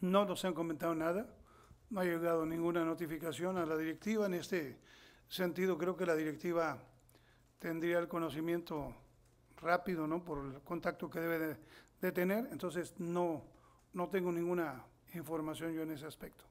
no nos han comentado nada, no ha llegado ninguna notificación a la directiva. En este sentido, creo que la directiva tendría el conocimiento rápido, ¿no? Por el contacto que debe de, tener. Entonces, no, no tengo ninguna información yo en ese aspecto.